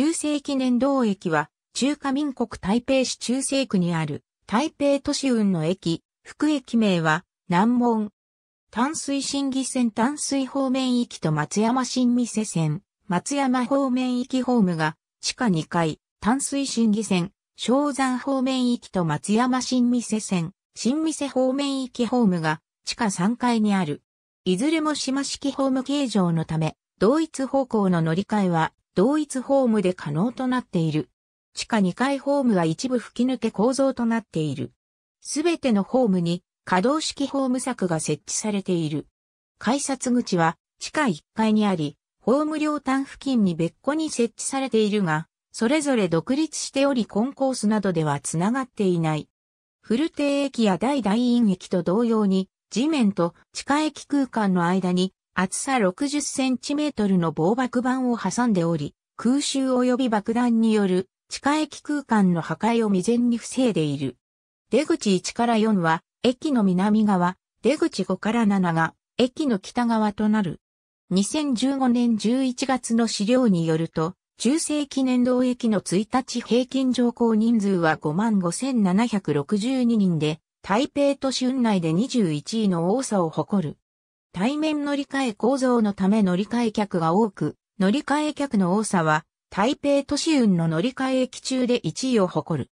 中世記念道駅は、中華民国台北市中西区にある、台北都市運の駅、副駅名は、南門。淡水新義線淡水方面行きと松山新店線、松山方面行きホームが、地下2階、淡水新義線、昭山方面行きと松山新店線、新店方面行きホームが、地下3階にある。いずれも島式ホーム形状のため、同一方向の乗り換えは同一ホームで可能となっている。地下2階ホームは一部吹き抜け構造となっている。すべてのホームに可動式ホーム柵が設置されている。改札口は地下1階にあり、ホーム両端付近に別個に設置されているが、それぞれ独立しておりコンコースなどではつながっていない。古亭駅や大大院駅と同様に、地面と地下駅空間の間に厚さ60センチメートルの防爆板を挟んでおり、空襲及び爆弾による地下駅空間の破壊を未然に防いでいる。出口1から4は、駅の南側、出口5から7が、駅の北側となる。2015年11月の資料によると、中世記念道駅の1日平均乗降人数は55,762人で、台北都市運内で21位の多さを誇る。対面乗り換え構造のため乗り換え客が多く、乗り換え客の多さは、台北都市運の乗り換え駅中で1位を誇る。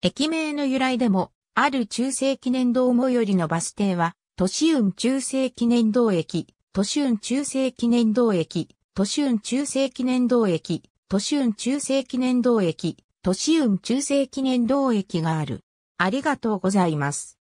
駅名の由来でも、ある中世記念堂最寄りのバス停は、都市運中世記念堂駅、都市運中世記念堂駅、都市運中世記念堂駅、都市運中世記念堂駅、都市運中世記念堂駅がある。ありがとうございます。